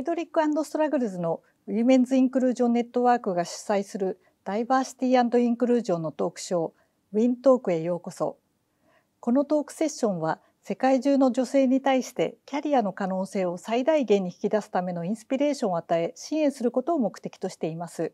イドリックストラグルズのウィメンズ・インクルージョン・ネットワークが主催するダイバーシティインクルージョンのトークショーウィントークへようこそこのトークセッションは世界中の女性に対してキャリアの可能性を最大限に引き出すためのインスピレーションを与え支援することを目的としています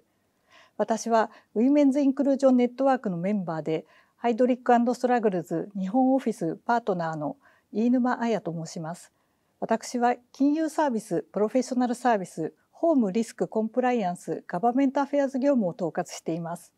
私はウィメンズ・インクルージョン・ネットワークのメンバーでハイドリックストラグルズ日本オフィスパートナーの飯沼彩と申します私は金融サービス、プロフェッショナルサービス、ホームリスクコンプライアンス、ガバメントアフェアーズ業務を統括しています。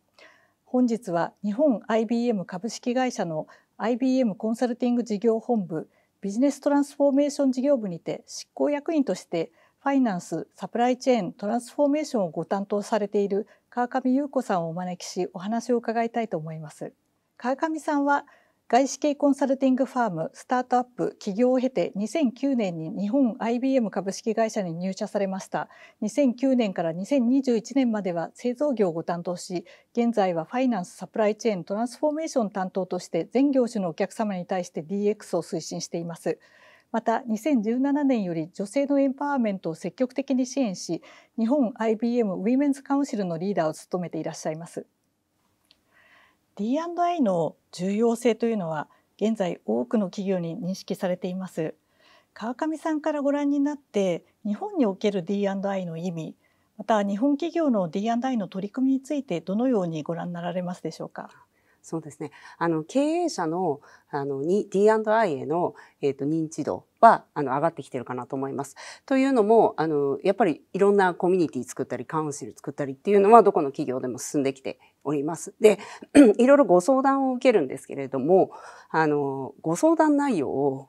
本日は日本 IBM 株式会社の IBM コンサルティング事業本部ビジネストランスフォーメーション事業部にて執行役員としてファイナンス・サプライチェーン・トランスフォーメーションをご担当されている川上優子さんをお招きしお話を伺いたいと思います。川上さんは外資系コンサルティングファームスタートアップ起業を経て2009年に日本 IBM 株式会社に入社されました2009年から2021年までは製造業を担当し現在はファイナンスサプライチェーントランスフォーメーション担当として全業種のお客様に対して DX を推進していますまた2017年より女性のエンパワーメントを積極的に支援し日本 IBM ウィメンズカウンシルのリーダーを務めていらっしゃいます D&I の重要性というのは現在多くの企業に認識されています川上さんからご覧になって日本における D&I の意味また日本企業の D&I の取り組みについてどのようにご覧になられますでしょうかそうですね。あの、経営者の、あの、D&I への、えっ、ー、と、認知度は、あの、上がってきてるかなと思います。というのも、あの、やっぱりいろんなコミュニティ作ったり、カウンシル作ったりっていうのは、どこの企業でも進んできております。で、いろいろご相談を受けるんですけれども、あの、ご相談内容を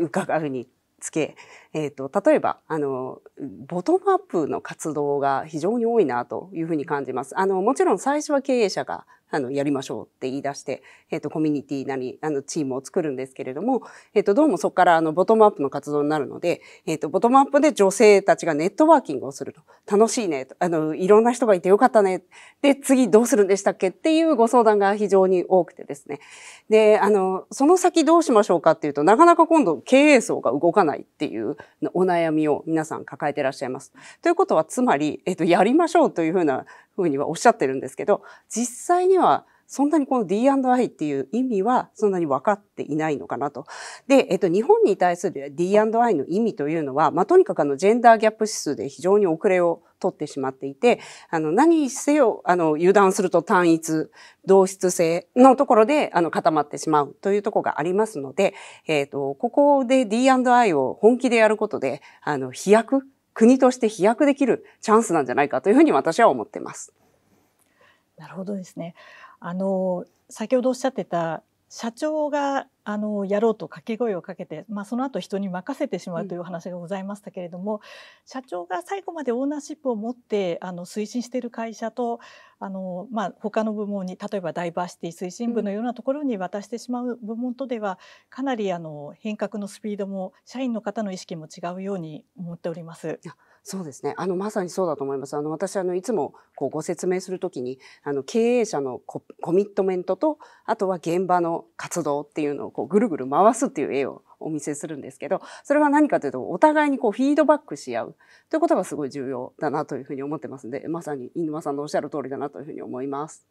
伺うにつけ、えーと、例えばあのボトムアップの活動が非常に多いなというふうに感じます。あのもちろん最初は経営者があの、やりましょうって言い出して、えっ、ー、と、コミュニティなり、あの、チームを作るんですけれども、えっ、ー、と、どうもそこからあの、ボトムアップの活動になるので、えっ、ー、と、ボトムアップで女性たちがネットワーキングをすると。楽しいね。あの、いろんな人がいてよかったね。で、次どうするんでしたっけっていうご相談が非常に多くてですね。で、あの、その先どうしましょうかっていうと、なかなか今度経営層が動かないっていうお悩みを皆さん抱えてらっしゃいます。ということは、つまり、えっ、と、やりましょうというふうなふうにはおっしゃってるんですけど、実際にははそんなにこの D&I っていう意味はそんなに分かっていないのかなと。で、えっと、日本に対する D&I の意味というのは、まあ、とにかくあの、ジェンダーギャップ指数で非常に遅れを取ってしまっていて、あの、何せよ、あの、油断すると単一、同質性のところで、あの、固まってしまうというところがありますので、えっ、と、ここで D&I を本気でやることで、あの、飛躍、国として飛躍できるチャンスなんじゃないかというふうに私は思っています。なるほどですね。あの先ほどおっしゃってた社長があのやろうと掛け声をかけて、まあ、その後人に任せてしまうというお話がございましたけれども、うん、社長が最後までオーナーシップを持ってあの推進している会社とあの、まあ、他の部門に例えばダイバーシティ推進部のようなところに渡してしまう部門とでは、うん、かなりあの変革のスピードも社員の方の意識も違うように思っております。そうですね。あの、まさにそうだと思います。あの、私、あの、いつも、こう、ご説明するときに、あの、経営者のコミットメントと、あとは現場の活動っていうのを、こう、ぐるぐる回すっていう絵をお見せするんですけど、それは何かというと、お互いにこう、フィードバックし合うということがすごい重要だなというふうに思ってますんで、まさに、飯沼さんのおっしゃる通りだなというふうに思います。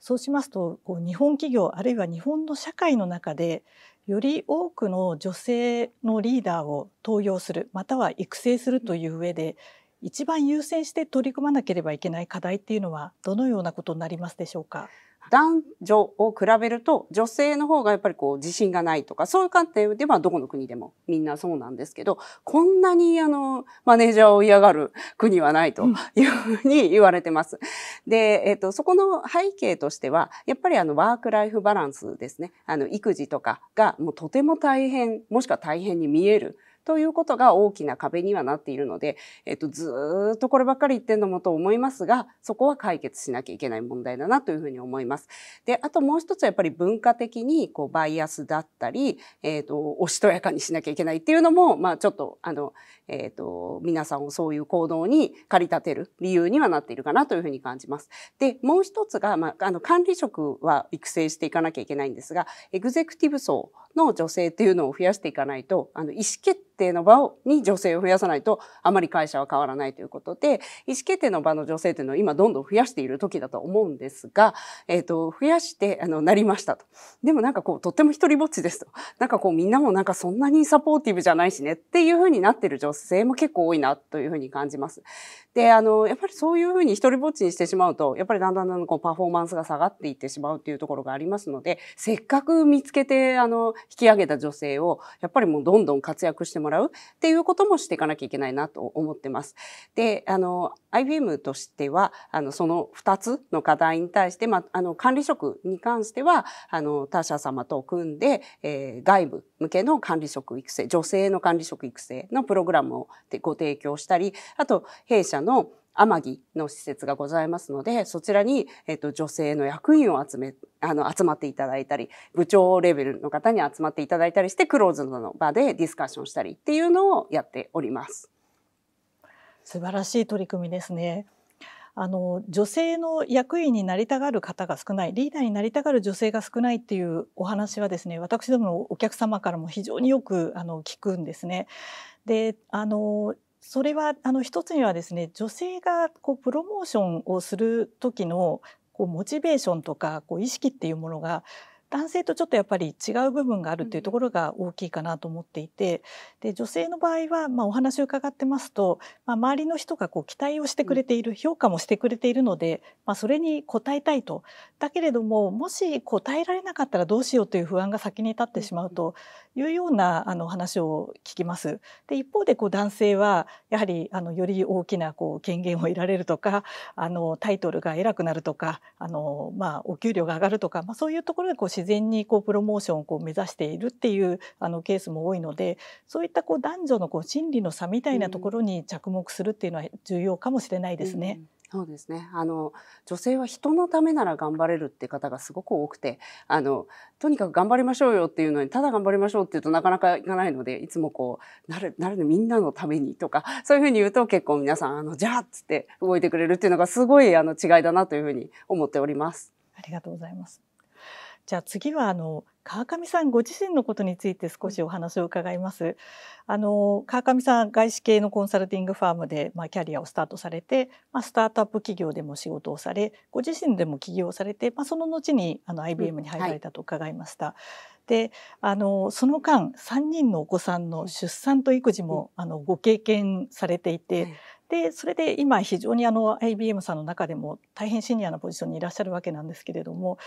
そうしますとこう日本企業あるいは日本の社会の中でより多くの女性のリーダーを登用するまたは育成するという上で一番優先して取り組まなければいけない課題っていうのはどのようなことになりますでしょうか男女を比べると女性の方がやっぱりこう自信がないとかそういう観点ではどこの国でもみんなそうなんですけどこんなにあのマネージャーを嫌がる国はないというふうに言われてます。で、えっ、と、そこの背景としてはやっぱりあのワークライフバランスですねあの育児とかがもうとても大変もしくは大変に見えるということが大きな壁にはなっているので、えっと、ずっとこればっかり言ってんのもと思いますが、そこは解決しなきゃいけない問題だなというふうに思います。で、あともう一つはやっぱり文化的にこうバイアスだったり、えっ、と、おしとやかにしなきゃいけないっていうのも、まあちょっと、あの、えっ、と、皆さんをそういう行動に駆り立てる理由にはなっているかなというふうに感じます。で、もう一つが、まあ、あの、管理職は育成していかなきゃいけないんですが、エグゼクティブ層の女性っていうのを増やしていかないと、あの、意思決定定の場をに女性を増やさないとあまり会社は変わらないということで意思決定の場の女性というのを今どんどん増やしている時だと思うんですが、えっ、ー、と増やしてあのなりましたと。でもなんかこうとっても一人ぼっちですと。なんかこうみんなもなんかそんなにサポーティブじゃないしねっていうふうになってる女性も結構多いなというふうに感じます。で、あの、やっぱりそういうふうに一人ぼっちにしてしまうと、やっぱりだんだんだんだんこうパフォーマンスが下がっていってしまうっていうところがありますので、せっかく見つけて、あの、引き上げた女性を、やっぱりもうどんどん活躍してもらうっていうこともしていかなきゃいけないなと思ってます。で、あの、IBM としては、あの、その2つの課題に対して、まあ、あの、管理職に関しては、あの、他社様と組んで、えー、外部向けの管理職育成、女性の管理職育成のプログラムをご提供したり、あと、弊社のの天城の施設がございますので、そちらに、えっと、女性の役員を集め、あの、集まっていただいたり、部長レベルの方に集まっていただいたりして、クローズの場でディスカッションしたりっていうのをやっております。素晴らしい取り組みですね。あの女性の役員になりたがる方が少ないリーダーになりたがる女性が少ないっていうお話はですね私どものお客様からも非常によくあの聞くんですね。であのそれはあの一つにはですね女性がこうプロモーションをする時のこうモチベーションとかこう意識っていうものが男性とちょっとやっぱり違う部分があるっていうところが大きいかなと思っていてで女性の場合は、まあ、お話を伺ってますと、まあ、周りの人がこう期待をしてくれている、うん、評価もしてくれているので、まあ、それに応えたいとだけれどももし応えられなかったらどうしようという不安が先に立ってしまうというようなあの話を聞きます。で一方でこう男性はやはりあのより大きなこう権限を得られるとかあのタイトルが偉くなるとかあの、まあ、お給料が上がるとか、まあ、そういうところでこう自然にこうプロモーションをこう目指しているっていうあのケースも多いのでそういったこう男女のこう心理の差みたいなところに着目するっていうのは重要かもしれないですね。うんうんそうですね。あの女性は人のためなら頑張れるって方がすごく多くて、あのとにかく頑張りましょうよっていうのにただ頑張りましょうっていうとなかなかいかないので、いつもこうなるなるのみんなのためにとかそういうふうに言うと結構皆さんあのじゃあっつって動いてくれるっていうのがすごいあの違いだなというふうに思っております。ありがとうございます。じゃあ次はあの川上さんご自身のことについて少しお話を伺います。あの川上さん外資系のコンサルティングファームで、まあ、キャリアをスタートされて、まあ、スタートアップ企業でも仕事をされご自身でも起業されて、まあ、その後にあの IBM に入られたと伺いました。うんはい、であのその間三人のお子さんの出産と育児も、うん、あのご経験されていて、はいでそれで今非常にあの IBM さんの中でも大変シニアなポジションにいらっしゃるわけなんですけれども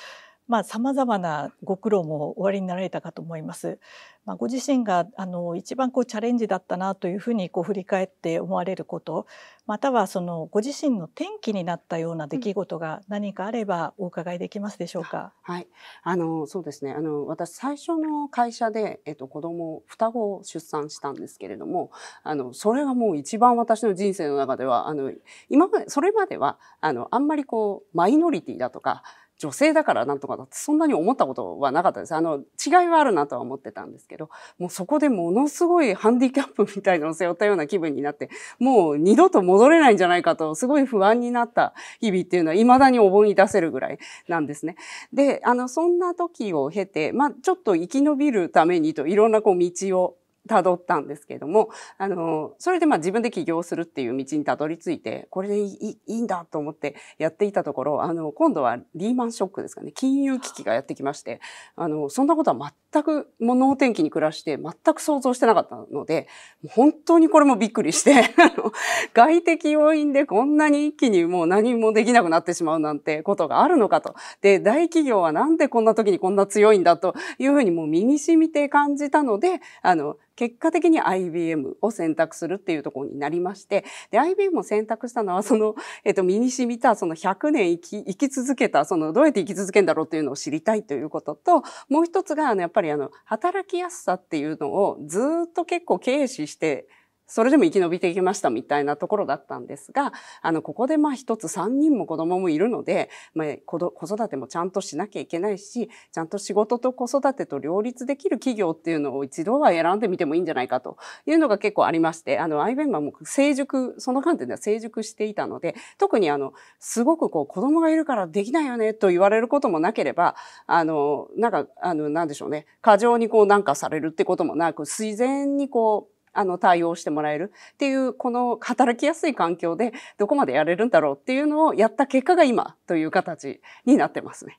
まあ、様々なご苦労も終わりになられたかと思います。まあ、ご自身があの一番こうチャレンジだったなというふうにこう振り返って思われることまたはそのご自身の転機になったような出来事が何かあればお伺いできますでしょうか。はい、あのそうですねあの私最初の会社で、えっと、子供双子を出産したんですけれどもあのそれがもう一番私の人生の中ではあの今までそれまではあのあんまりこうマイノリティだとか女性だからなんとかだってそんなに思ったことはなかったです。あの、違いはあるなとは思ってたんですけど、もうそこでものすごいハンディキャップみたいのを背負ったような気分になって、もう二度と戻れないんじゃないかと、すごい不安になった日々っていうのは未だにお盆に出せるぐらいなんですね。で、あの、そんな時を経て、まあ、ちょっと生き延びるためにといろんなこう道を辿ったんですけども、あの、それでまあ自分で起業するっていう道にたどり着いて、これでいいいいんだと思ってやっていたところ、あの、今度はリーマンショックですかね、金融危機がやってきまして、あの、そんなことは全く、もう脳天気に暮らして、全く想像してなかったので、本当にこれもびっくりして、あの、外的要因でこんなに一気にもう何もできなくなってしまうなんてことがあるのかと。で、大企業はなんでこんな時にこんな強いんだというふうにもう身に染みて感じたので、あの、結果的に IBM を選択するっていうところになりまして、で、IBM を選択したのは、その、えっ、と、身に染みた、その100年生き、生き続けた、その、どうやって生き続けるんだろうっていうのを知りたいということと、もう一つが、あの、やっぱりあの、働きやすさっていうのをずっと結構軽視して、それでも生き延びてきましたみたいなところだったんですが、あの、ここでまあ一つ三人も子供もいるので、まあ、子育てもちゃんとしなきゃいけないし、ちゃんと仕事と子育てと両立できる企業っていうのを一度は選んでみてもいいんじゃないかというのが結構ありまして、あの、アイベンはもう成熟、その観点では成熟していたので、特にあの、すごくこう子供がいるからできないよねと言われることもなければ、あの、なんか、あの、なんでしょうね、過剰にこうなんかされるってこともなく、自然にこう、あの、対応してもらえるっていう、この働きやすい環境でどこまでやれるんだろうっていうのをやった結果が今という形になってますね。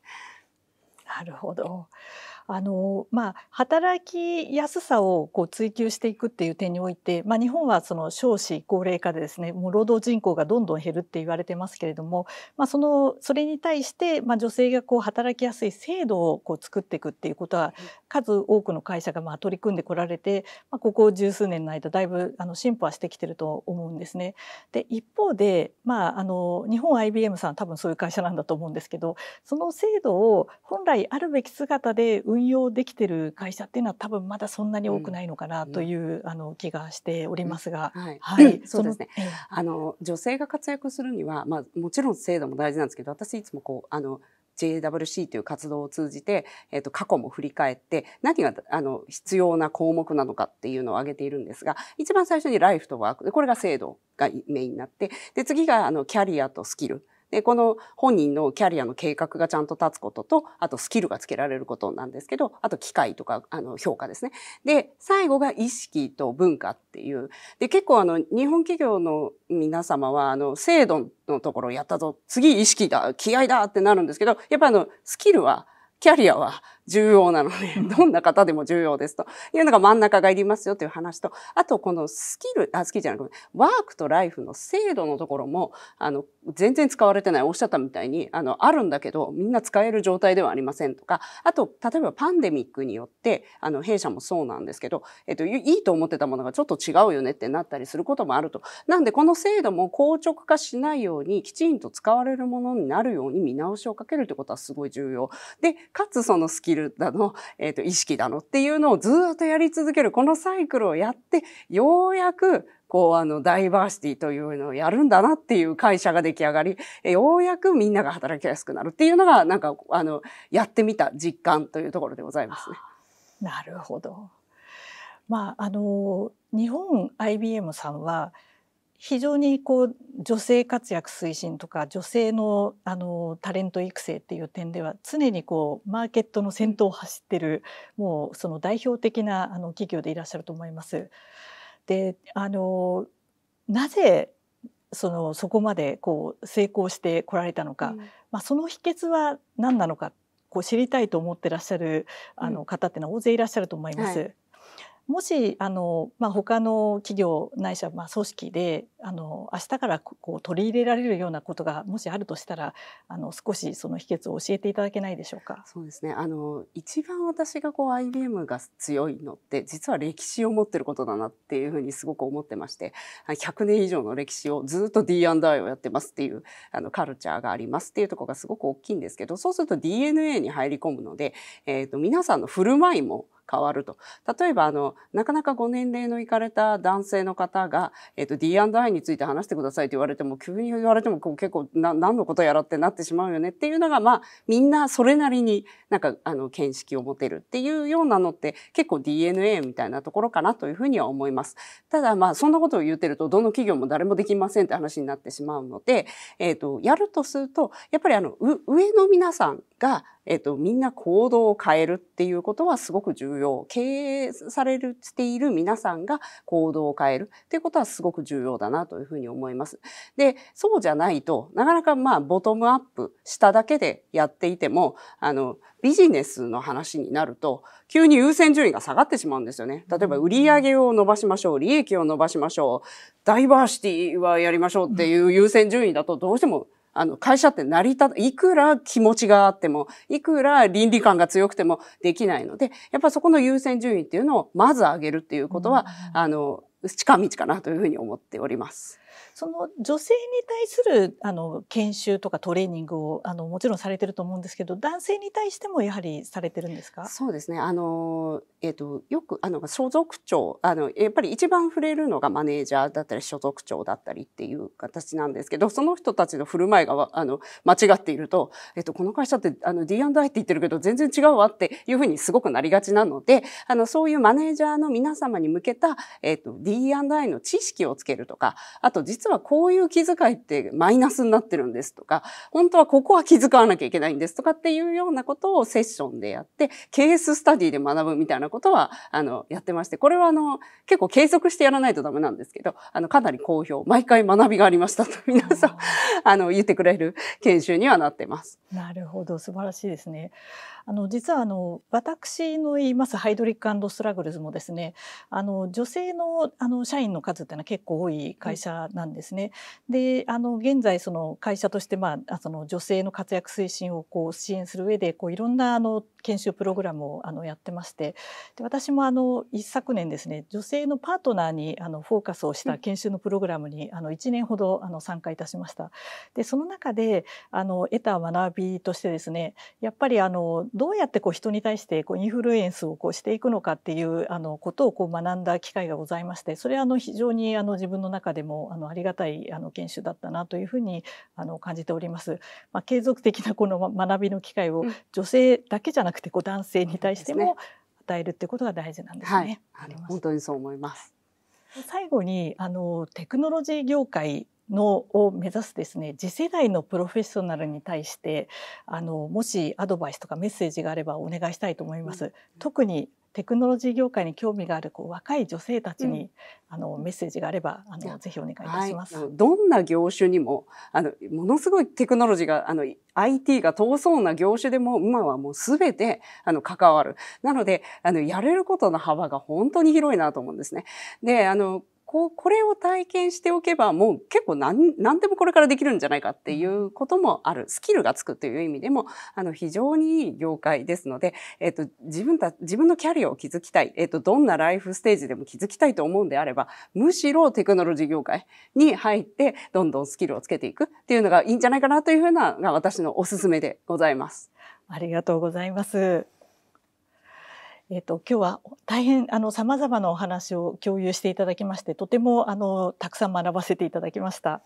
なるほど。あのまあ、働きやすさをこう追求していくっていう点において、まあ、日本はその少子高齢化でですねもう労働人口がどんどん減るって言われてますけれども、まあ、そのそれに対して、まあ、女性がこう働きやすい制度をこう作っていくっていうことは数多くの会社がまあ取り組んでこられて、まあ、ここ十数年の間だいぶあの進歩はしてきてると思うんですね。で一方で、まあ、あの日本 IBM さん多分そういう会社なんだと思うんですけどその制度を本来あるべき姿で運用できてる会社っていうのは多分まだそんなに多くないのかなという、あの気がしておりますが、はい、はい、そうですね。あの女性が活躍するには、まあもちろん制度も大事なんですけど、私いつもこうあの JWC という活動を通じて、えー、と過去も振り返って何があの必要な項目なのかっていうのを挙げているんですが一番最初にライフとワークこれが制度がメインになってで次があのキャリアとスキルで、この本人のキャリアの計画がちゃんと立つことと、あとスキルがつけられることなんですけど、あと機会とか、あの、評価ですね。で、最後が意識と文化っていう。で、結構あの、日本企業の皆様は、あの、制度のところをやったぞ、次意識だ、気合だってなるんですけど、やっぱあの、スキルは、キャリアは重要なので、どんな方でも重要ですというのが真ん中がいりますよという話と、あとこのスキル、あ、スキルじゃなくて、ワークとライフの制度のところも、あの、全然使われてない、おっしゃったみたいに、あの、あるんだけど、みんな使える状態ではありませんとか、あと、例えばパンデミックによって、あの、弊社もそうなんですけど、えっと、いいと思ってたものがちょっと違うよねってなったりすることもあると。なんで、この制度も硬直化しないように、きちんと使われるものになるように見直しをかけるということはすごい重要。で、かつそのスキルきるだの、えっ、ー、と、意識だのっていうのをずっとやり続ける、このサイクルをやって、ようやく、こう、あの、ダイバーシティというのをやるんだなっていう会社が出来上がり、ようやくみんなが働きやすくなるっていうのが、なんか、あの、やってみた実感というところでございますね。なるほど。まあ、あの、日本 IBM さんは、非常にこう女性活躍推進とか女性のあのタレント育成っていう点では常にこうマーケットの先頭を走ってるもうその代表的なあの企業でいらっしゃると思います。であのなぜそのそこまでこう成功してこられたのか、うん、まあ、その秘訣は何なのかこう知りたいと思ってらっしゃるあの方ってのは大勢いらっしゃると思います。うんはいもしあの、まあ、他の企業ないしはまあ組織であの明日からこう取り入れられるようなことがもしあるとしたらあの少しその秘訣を教えていただけないでしょうか。そうですねあの一番私がこう IBM が強いのって実は歴史を持ってることだなっていうふうにすごく思ってまして100年以上の歴史をずっと D&I をやってますっていうあのカルチャーがありますっていうところがすごく大きいんですけどそうすると DNA に入り込むので、えー、と皆さんの振る舞いも変わると。例えば、あの、なかなかご年齢のいかれた男性の方が、えっ、ー、と、D&I について話してくださいって言われても、急に言われても、こう結構な、何のことやらってなってしまうよねっていうのが、まあ、みんなそれなりになんか、あの、見識を持てるっていうようなのって結構 DNA みたいなところかなというふうには思います。ただ、まあ、そんなことを言ってると、どの企業も誰もできませんって話になってしまうので、えっ、ー、と、やるとすると、やっぱりあの、上の皆さんが、えっと、みんな行動を変えるっていうことはすごく重要。経営されるしている皆さんが行動を変えるっていうことはすごく重要だなというふうに思います。で、そうじゃないと、なかなかまあ、ボトムアップしただけでやっていても、あの、ビジネスの話になると、急に優先順位が下がってしまうんですよね。例えば、売上を伸ばしましょう、利益を伸ばしましょう、ダイバーシティはやりましょうっていう優先順位だと、どうしても、あの、会社って成り立いくら気持ちがあっても、いくら倫理観が強くてもできないので、やっぱそこの優先順位っていうのをまず上げるっていうことは、うん、あの、近道かなというふうに思っております。その女性に対するあの研修とかトレーニングをあのもちろんされてると思うんですけど男性に対してもやはりされてるんですかそうですねあの、えーと、よくあの所属長あのやっぱり一番触れるのがマネージャーだったり所属長だったりっていう形なんですけどその人たちの振る舞いがあの間違っていると,、えーと、この会社ってあの D&I って言ってるけど全然違うわっていうふうにすごくなりがちなのであのそういうマネージャーの皆様に向けた、えーと D&I の知識をつけるとかあと実実はこういう気遣いってマイナスになってるんですとか、本当はここは気遣わなきゃいけないんですとかっていうようなことをセッションでやって、ケーススタディで学ぶみたいなことは、あの、やってまして、これはあの、結構継続してやらないとダメなんですけど、あの、かなり好評、毎回学びがありましたと皆さん、あの、言ってくれる研修にはなってます。なるほど、素晴らしいですね。あの、実はあの、私の言いますハイドリックストラグルズもですね、あの、女性のあの、社員の数っていうのは結構多い会社なんですですね。であの現在その会社として、まあ、その女性の活躍推進をこう支援する上でこういろんなあの研修プログラムをあのやってましてで私もあの一昨年ですね女性のパートナーにあのフォーカスをした研修のプログラムに、あの1年ほどあの参加いたしました。でその中であの得た学びとしてですねやっぱりあのどうやってこう人に対してこうインフルエンスをこうしていくのかっていうあのことをこう学んだ機会がございましてそれはあの非常にあの自分の中でもあのありありがたいあの研修だったなというふうにあの感じております。まあ、継続的なこの学びの機会を女性だけじゃなくてこう男性に対しても与えるってことが大事なんですね。はい、本当にそう思います。最後にあのテクノロジー業界のを目指すですね次世代のプロフェッショナルに対してあのもしアドバイスとかメッセージがあればお願いしたいと思います。特にテクノロジー業界に興味があるこう若い女性たちに、うん、あのメッセージがあればあのぜひお願いいたします、はい、どんな業種にもあのものすごいテクノロジーがあの IT が遠そうな業種でも今はもうすべてあの関わる。なので、あのやれることの幅が本当に広いなと思うんですね。で、あのこう、これを体験しておけば、もう結構何、何でもこれからできるんじゃないかっていうこともある。スキルがつくという意味でも、あの、非常にいい業界ですので、えっと、自分た、自分のキャリアを築きたい。えっと、どんなライフステージでも築きたいと思うんであれば、むしろテクノロジー業界に入って、どんどんスキルをつけていくっていうのがいいんじゃないかなというふうな、が私のおすすめでございます。ありがとうございます。えっと、今日は大変あの様々なお話を共有していただきましてとてもあのたくさん学ばせていただきました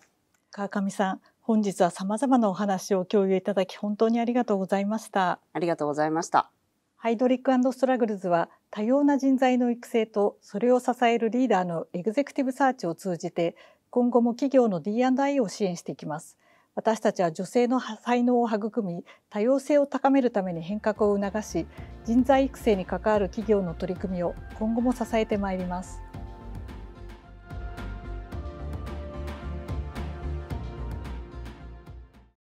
川上さん本日は様々なお話を共有いただき本当にありがとうございましたありがとうございましたハイドリックストラグルズは多様な人材の育成とそれを支えるリーダーのエグゼクティブサーチを通じて今後も企業の D&I を支援していきます私たちは女性の才能を育み多様性を高めるために変革を促し人材育成に関わる企業の取り組みを今後も支えてまいります。